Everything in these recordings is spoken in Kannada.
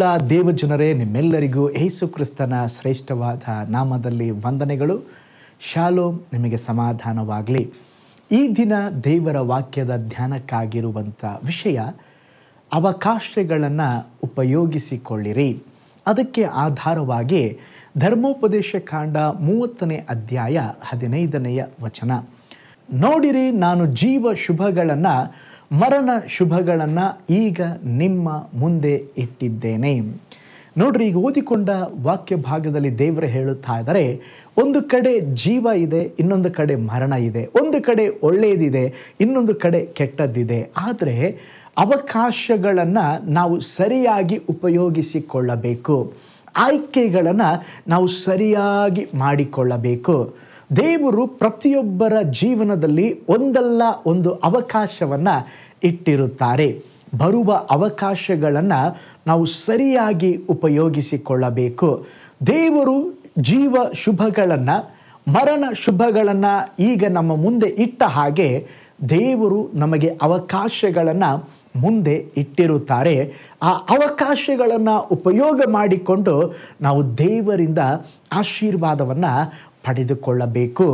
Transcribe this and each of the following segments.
ಪ್ರೀತಿಯುಳ್ಳ ದೇವಜನರೇ ನಿಮ್ಮೆಲ್ಲರಿಗೂ ಯೇಸು ಕ್ರಿಸ್ತನ ಶ್ರೇಷ್ಠವಾದ ನಾಮದಲ್ಲಿ ವಂದನೆಗಳು ಶಾಲೋ ನಿಮಗೆ ಸಮಾಧಾನವಾಗಲಿ ಈ ದಿನ ದೇವರ ವಾಕ್ಯದ ಧ್ಯಾನಕ್ಕಾಗಿರುವಂಥ ವಿಷಯ ಅವಕಾಶಗಳನ್ನು ಉಪಯೋಗಿಸಿಕೊಳ್ಳಿರಿ ಅದಕ್ಕೆ ಆಧಾರವಾಗಿ ಧರ್ಮೋಪದೇಶ ಕಾಂಡ ಮೂವತ್ತನೇ ಅಧ್ಯಾಯ ಹದಿನೈದನೆಯ ವಚನ ನೋಡಿರಿ ನಾನು ಜೀವ ಶುಭಗಳನ್ನು ಮರಣ ಶುಭಗಳನ್ನು ಈಗ ನಿಮ್ಮ ಮುಂದೆ ಇಟ್ಟಿದ್ದೇನೆ ನೋಡ್ರಿ ಈಗ ಓದಿಕೊಂಡ ವಾಕ್ಯ ಭಾಗದಲ್ಲಿ ದೇವರು ಹೇಳುತ್ತಾ ಇದ್ದಾರೆ ಒಂದು ಕಡೆ ಜೀವ ಇದೆ ಇನ್ನೊಂದು ಕಡೆ ಮರಣ ಇದೆ ಒಂದು ಕಡೆ ಒಳ್ಳೆಯದಿದೆ ಇನ್ನೊಂದು ಕಡೆ ಕೆಟ್ಟದ್ದಿದೆ ಆದರೆ ಅವಕಾಶಗಳನ್ನು ನಾವು ಸರಿಯಾಗಿ ಉಪಯೋಗಿಸಿಕೊಳ್ಳಬೇಕು ಆಯ್ಕೆಗಳನ್ನು ನಾವು ಸರಿಯಾಗಿ ಮಾಡಿಕೊಳ್ಳಬೇಕು ದೇವರು ಪ್ರತಿಯೊಬ್ಬರ ಜೀವನದಲ್ಲಿ ಒಂದಲ್ಲ ಒಂದು ಅವಕಾಶವನ್ನು ಇಟ್ಟಿರುತ್ತಾರೆ ಬರುವ ಅವಕಾಶಗಳನ್ನು ನಾವು ಸರಿಯಾಗಿ ಉಪಯೋಗಿಸಿಕೊಳ್ಳಬೇಕು ದೇವರು ಜೀವ ಶುಭಗಳನ್ನು ಮರಣ ಶುಭಗಳನ್ನು ಈಗ ನಮ್ಮ ಮುಂದೆ ಇಟ್ಟ ಹಾಗೆ ದೇವರು ನಮಗೆ ಅವಕಾಶಗಳನ್ನು ಮುಂದೆ ಇಟ್ಟಿರುತ್ತಾರೆ ಆ ಅವಕಾಶಗಳನ್ನು ಉಪಯೋಗ ಮಾಡಿಕೊಂಡು ನಾವು ದೇವರಿಂದ ಆಶೀರ್ವಾದವನ್ನು ಪಡೆದುಕೊಳ್ಳಬೇಕು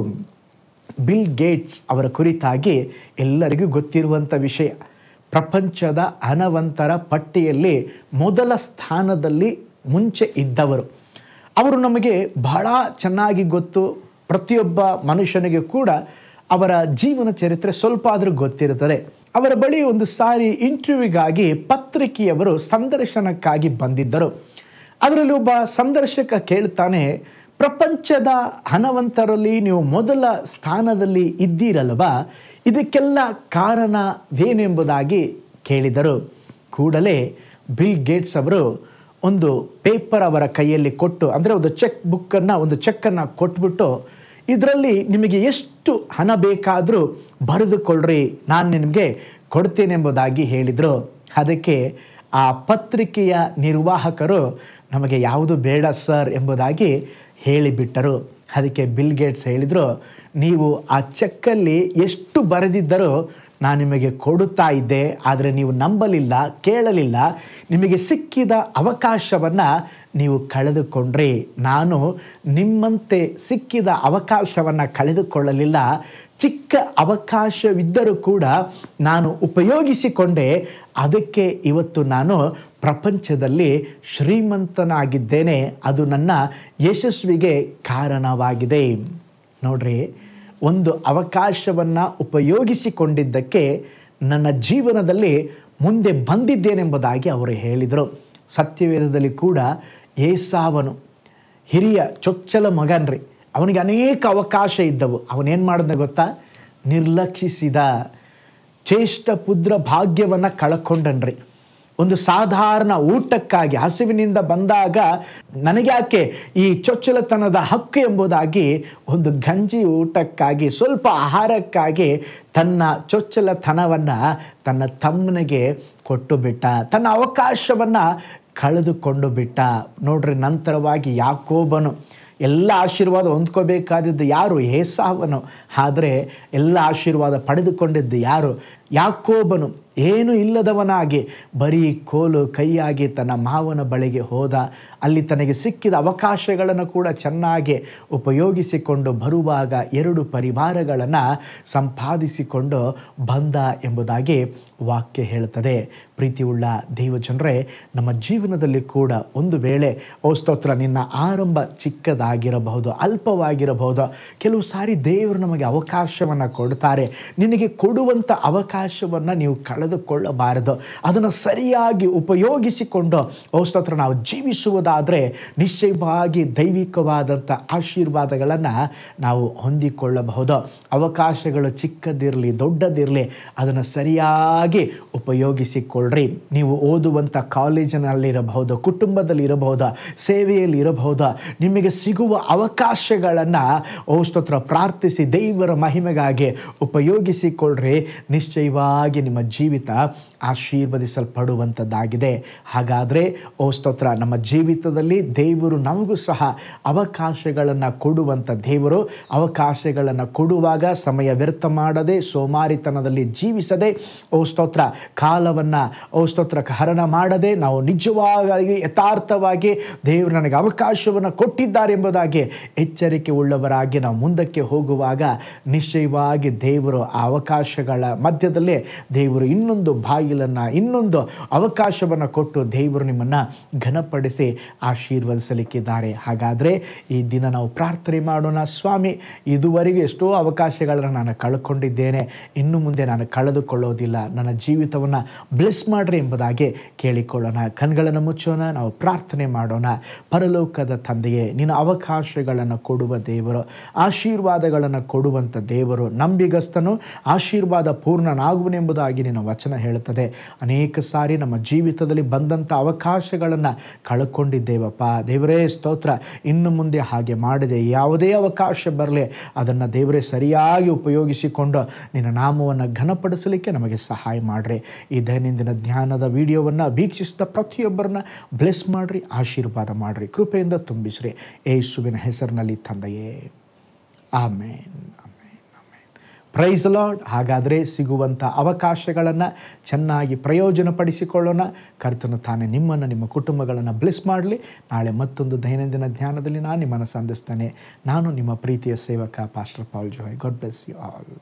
ಬಿಲ್ ಗೇಟ್ಸ್ ಅವರ ಕುರಿತಾಗಿ ಎಲ್ಲರಿಗೂ ಗೊತ್ತಿರುವಂಥ ವಿಷಯ ಪ್ರಪಂಚದ ಹಣವಂತರ ಪಟ್ಟಿಯಲ್ಲಿ ಮೊದಲ ಸ್ಥಾನದಲ್ಲಿ ಮುಂಚೆ ಇದ್ದವರು ಅವರು ನಮಗೆ ಬಹಳ ಚೆನ್ನಾಗಿ ಗೊತ್ತು ಪ್ರತಿಯೊಬ್ಬ ಮನುಷ್ಯನಿಗೆ ಕೂಡ ಅವರ ಜೀವನ ಚರಿತ್ರೆ ಸ್ವಲ್ಪ ಆದರೂ ಗೊತ್ತಿರುತ್ತದೆ ಅವರ ಬಳಿ ಒಂದು ಸಾರಿ ಇಂಟರ್ವ್ಯೂಗಾಗಿ ಪತ್ರಿಕೆಯವರು ಸಂದರ್ಶನಕ್ಕಾಗಿ ಬಂದಿದ್ದರು ಅದರಲ್ಲಿ ಒಬ್ಬ ಸಂದರ್ಶಕ ಕೇಳ್ತಾನೆ ಪ್ರಪಂಚದ ಹಣವಂತರಲ್ಲಿ ನೀವು ಮೊದಲ ಸ್ಥಾನದಲ್ಲಿ ಇದ್ದೀರಲ್ವ ಇದಕ್ಕೆಲ್ಲ ಕಾರಣವೇನೆಂಬುದಾಗಿ ಕೇಳಿದರು ಕೂಡಲೇ ಬಿಲ್ ಗೇಟ್ಸ್ ಅವರು ಒಂದು ಪೇಪರ್ ಅವರ ಕೈಯಲ್ಲಿ ಕೊಟ್ಟು ಅಂದರೆ ಒಂದು ಚೆಕ್ ಬುಕ್ಕನ್ನು ಒಂದು ಚೆಕ್ಕನ್ನು ಕೊಟ್ಬಿಟ್ಟು ಇದರಲ್ಲಿ ನಿಮಗೆ ಎಷ್ಟು ಹಣ ಬೇಕಾದರೂ ಬರೆದುಕೊಳ್ಳ್ರಿ ನಾನು ನಿಮಗೆ ಕೊಡ್ತೇನೆಂಬುದಾಗಿ ಹೇಳಿದರು ಅದಕ್ಕೆ ಆ ಪತ್ರಿಕೆಯ ನಿರ್ವಾಹಕರು ನಮಗೆ ಯಾವುದು ಬೇಡ ಸರ್ ಎಂಬುದಾಗಿ ಹೇಳಿಬಿಟ್ಟರು ಅದಕ್ಕೆ ಬಿಲ್ ಗೇಟ್ಸ್ ಹೇಳಿದರು ನೀವು ಆ ಚೆಕ್ಕಲ್ಲಿ ಎಷ್ಟು ಬರೆದಿದ್ದರೂ ನಾನು ನಿಮಗೆ ಕೊಡುತ್ತಾ ಇದ್ದೆ ಆದರೆ ನೀವು ನಂಬಲಿಲ್ಲ ಕೇಳಲಿಲ್ಲ ನಿಮಗೆ ಸಿಕ್ಕಿದ ಅವಕಾಶವನ್ನು ನೀವು ಕಳೆದುಕೊಂಡ್ರಿ ನಾನು ನಿಮ್ಮಂತೆ ಸಿಕ್ಕಿದ ಅವಕಾಶವನ್ನು ಕಳೆದುಕೊಳ್ಳಲಿಲ್ಲ ಚಿಕ್ಕ ಅವಕಾಶವಿದ್ದರೂ ಕೂಡ ನಾನು ಉಪಯೋಗಿಸಿಕೊಂಡೆ ಅದಕ್ಕೆ ಇವತ್ತು ನಾನು ಪ್ರಪಂಚದಲ್ಲಿ ಶ್ರೀಮಂತನಾಗಿದ್ದೇನೆ ಅದು ನನ್ನ ಯಶಸ್ವಿಗೆ ಕಾರಣವಾಗಿದೆ ನೋಡ್ರಿ ಒಂದು ಅವಕಾಶವನ್ನು ಉಪಯೋಗಿಸಿಕೊಂಡಿದ್ದಕ್ಕೆ ನನ್ನ ಜೀವನದಲ್ಲಿ ಮುಂದೆ ಬಂದಿದ್ದೇನೆಂಬುದಾಗಿ ಅವರು ಹೇಳಿದರು ಸತ್ಯವೇದದಲ್ಲಿ ಕೂಡ ಏಸಾವನು ಹಿರಿಯ ಚೊಚ್ಚಲ ಮಗನ್ರಿ ಅವನಿಗೆ ಅನೇಕ ಅವಕಾಶ ಇದ್ದವು ಅವನೇನು ಮಾಡಿದ ಗೊತ್ತಾ ನಿರ್ಲಕ್ಷಿಸಿದ ಚೇಷ್ಟ ಪುದ್ರ ಭಾಗ್ಯವನ್ನು ಕಳ್ಕೊಂಡನ್ರಿ ಒಂದು ಸಾಧಾರಣ ಊಟಕ್ಕಾಗಿ ಹಸಿವಿನಿಂದ ಬಂದಾಗ ನನಗ್ಯಾಕೆ ಈ ಚೊಚ್ಚಲತನದ ಹಕ್ಕು ಎಂಬುದಾಗಿ ಒಂದು ಗಂಜಿ ಊಟಕ್ಕಾಗಿ ಸ್ವಲ್ಪ ಆಹಾರಕ್ಕಾಗಿ ತನ್ನ ಚೊಚ್ಚಲತನವನ್ನು ತನ್ನ ತಮ್ಮನಿಗೆ ಕೊಟ್ಟು ಬಿಟ್ಟ ತನ್ನ ಅವಕಾಶವನ್ನು ಕಳೆದುಕೊಂಡು ಬಿಟ್ಟ ನೋಡ್ರಿ ನಂತರವಾಗಿ ಯಾಕೋಬನು ಎಲ್ಲ ಆಶೀರ್ವಾದ ಹೊಂದ್ಕೋಬೇಕಾದದ್ದು ಯಾರು ಏಸಾವನು ಆದರೆ ಎಲ್ಲ ಆಶೀರ್ವಾದ ಪಡೆದುಕೊಂಡಿದ್ದು ಯಾರು ಯಾಕೋಬನು ಏನೂ ಇಲ್ಲದವನಾಗಿ ಬರೀ ಕೋಲು ಕೈಯಾಗಿ ತನ್ನ ಮಾವನ ಬಳಿಗೆ ಹೋದ ಅಲ್ಲಿ ತನಗೆ ಸಿಕ್ಕಿದ ಅವಕಾಶಗಳನ್ನು ಕೂಡ ಚೆನ್ನಾಗಿ ಉಪಯೋಗಿಸಿಕೊಂಡು ಬರುವಾಗ ಎರಡು ಪರಿವಾರಗಳನ್ನು ಸಂಪಾದಿಸಿಕೊಂಡು ಬಂದ ಎಂಬುದಾಗಿ ವಾಕ್ಯ ಹೇಳ್ತದೆ ಪ್ರೀತಿಯುಳ್ಳ ದೇವಜನರೇ ನಮ್ಮ ಜೀವನದಲ್ಲಿ ಕೂಡ ಒಂದು ವೇಳೆ ಸ್ತೋತ್ರ ನಿನ್ನ ಆರಂಭ ಚಿಕ್ಕದಾಗಿರಬಹುದು ಅಲ್ಪವಾಗಿರಬಹುದು ಕೆಲವು ಸಾರಿ ದೇವರು ನಮಗೆ ಅವಕಾಶವನ್ನು ಕೊಡ್ತಾರೆ ನಿನಗೆ ಕೊಡುವಂಥ ಅವಕಾಶವನ್ನು ನೀವು ಕಳ ಕಳೆದುಕೊಳ್ಳಬಾರದು ಅದನ್ನು ಸರಿಯಾಗಿ ಉಪಯೋಗಿಸಿಕೊಂಡು ಔಸ್ತೋತ್ರ ನಾವು ಜೀವಿಸುವುದಾದರೆ ನಿಶ್ಚಯವಾಗಿ ದೈವಿಕವಾದಂಥ ಆಶೀರ್ವಾದಗಳನ್ನು ನಾವು ಹೊಂದಿಕೊಳ್ಳಬಹುದು ಅವಕಾಶಗಳು ಚಿಕ್ಕದಿರಲಿ ದೊಡ್ಡದಿರಲಿ ಅದನ್ನು ಸರಿಯಾಗಿ ಉಪಯೋಗಿಸಿಕೊಳ್ಳ್ರಿ ನೀವು ಓದುವಂಥ ಕಾಲೇಜಿನಲ್ಲಿರಬಹುದು ಕುಟುಂಬದಲ್ಲಿರಬಹುದು ಸೇವೆಯಲ್ಲಿ ಇರಬಹುದು ನಿಮಗೆ ಸಿಗುವ ಅವಕಾಶಗಳನ್ನು ಔಸ್ತೋತ್ರ ಪ್ರಾರ್ಥಿಸಿ ದೈವರ ಮಹಿಮೆಗಾಗಿ ಉಪಯೋಗಿಸಿಕೊಳ್ಳ್ರಿ ನಿಶ್ಚಯವಾಗಿ ನಿಮ್ಮ ಜೀವಿ ಜೀವಿತ ಆಶೀರ್ವದಿಸಲ್ಪಡುವಂಥದ್ದಾಗಿದೆ ಹಾಗಾದರೆ ಓ ಸ್ತೋತ್ರ ನಮ್ಮ ಜೀವಿತದಲ್ಲಿ ದೇವರು ನಮಗೂ ಸಹ ಅವಕಾಶಗಳನ್ನು ಕೊಡುವಂಥ ದೇವರು ಅವಕಾಶಗಳನ್ನು ಕೊಡುವಾಗ ಸಮಯ ವ್ಯರ್ಥ ಮಾಡದೆ ಸೋಮಾರಿತನದಲ್ಲಿ ಜೀವಿಸದೆ ಓ ಸ್ತೋತ್ರ ಕಾಲವನ್ನು ಓ ಸ್ತೋತ್ರ ಹರಣ ಮಾಡದೆ ನಾವು ನಿಜವಾಗಿ ಯಥಾರ್ಥವಾಗಿ ದೇವರು ನನಗೆ ಅವಕಾಶವನ್ನು ಕೊಟ್ಟಿದ್ದಾರೆ ಎಂಬುದಾಗಿ ಎಚ್ಚರಿಕೆ ಉಳ್ಳವರಾಗಿ ನಾವು ಮುಂದಕ್ಕೆ ಹೋಗುವಾಗ ನಿಶ್ಚಯವಾಗಿ ದೇವರು ಆ ಅವಕಾಶಗಳ ಮಧ್ಯದಲ್ಲೇ ದೇವರು ಇನ್ನೂ ಇನ್ನೊಂದು ಬಾಗಿಲನ್ನು ಇನ್ನೊಂದು ಅವಕಾಶವನ್ನು ಕೊಟ್ಟು ದೇವರು ನಿಮ್ಮನ್ನು ಘನಪಡಿಸಿ ಆಶೀರ್ವದಿಸಲಿಕ್ಕಿದ್ದಾರೆ ಹಾಗಾದರೆ ಈ ದಿನ ನಾವು ಪ್ರಾರ್ಥನೆ ಮಾಡೋಣ ಸ್ವಾಮಿ ಇದುವರೆಗೆ ಎಷ್ಟೋ ಅವಕಾಶಗಳನ್ನು ನಾನು ಕಳ್ಕೊಂಡಿದ್ದೇನೆ ಇನ್ನು ಮುಂದೆ ನಾನು ಕಳೆದುಕೊಳ್ಳೋದಿಲ್ಲ ನನ್ನ ಜೀವಿತವನ್ನು ಬ್ಲೆಸ್ ಮಾಡ್ರಿ ಎಂಬುದಾಗಿ ಕೇಳಿಕೊಳ್ಳೋಣ ಕಣ್ಗಳನ್ನು ಮುಚ್ಚೋಣ ನಾವು ಪ್ರಾರ್ಥನೆ ಮಾಡೋಣ ಪರಲೋಕದ ತಂದೆಯೇ ನಿನ್ನ ಅವಕಾಶಗಳನ್ನು ಕೊಡುವ ದೇವರು ಆಶೀರ್ವಾದಗಳನ್ನು ಕೊಡುವಂಥ ದೇವರು ನಂಬಿಗಸ್ತನು ಆಶೀರ್ವಾದ ಪೂರ್ಣನಾಗುವನೆಂಬುದಾಗಿ ನಿನ್ನ ವಚನ ಹೇಳುತ್ತದೆ ಅನೇಕ ಸಾರಿ ನಮ್ಮ ಜೀವಿತದಲ್ಲಿ ಬಂದಂಥ ಅವಕಾಶಗಳನ್ನು ಕಳ್ಕೊಂಡಿದ್ದೇವಪ್ಪ ದೇವರೇ ಸ್ತೋತ್ರ ಇನ್ನು ಮುಂದೆ ಹಾಗೆ ಮಾಡಿದೆ ಯಾವುದೇ ಅವಕಾಶ ಬರಲಿ ಅದನ್ನು ದೇವರೇ ಸರಿಯಾಗಿ ಉಪಯೋಗಿಸಿಕೊಂಡು ನಿನ್ನ ನಾಮವನ್ನು ಘನಪಡಿಸಲಿಕ್ಕೆ ನಮಗೆ ಸಹಾಯ ಮಾಡಿರಿ ಈ ದೈನಂದಿನ ಧ್ಯಾನದ ವಿಡಿಯೋವನ್ನು ವೀಕ್ಷಿಸಿದ ಪ್ರತಿಯೊಬ್ಬರನ್ನ ಬ್ಲೆಸ್ ಮಾಡಿರಿ ಆಶೀರ್ವಾದ ಮಾಡಿರಿ ಕೃಪೆಯಿಂದ ತುಂಬಿಸ್ರಿ ಏಸುವಿನ ಹೆಸರಿನಲ್ಲಿ ತಂದೆಯೇ ಆಮೇನ್ ಪ್ರೈಸ್ ಲಾರ್ಡ್ ಹಾಗಾದರೆ ಸಿಗುವಂಥ ಅವಕಾಶಗಳನ್ನು ಚೆನ್ನಾಗಿ ಪ್ರಯೋಜನ ಪಡಿಸಿಕೊಳ್ಳೋಣ ಕರ್ತನು ತಾನೇ ನಿಮ್ಮನ್ನು ನಿಮ್ಮ ಕುಟುಂಬಗಳನ್ನು ಬ್ಲಿಸ್ ಮಾಡಲಿ ನಾಳೆ ಮತ್ತೊಂದು ದೈನಂದಿನ ಜ್ಞಾನದಲ್ಲಿ ನಾನು ನಿಮ್ಮನ್ನು ಸಂಧಿಸ್ತೇನೆ ನಾನು ನಿಮ್ಮ ಪ್ರೀತಿಯ ಸೇವಕ pastor Paul Joy God bless you all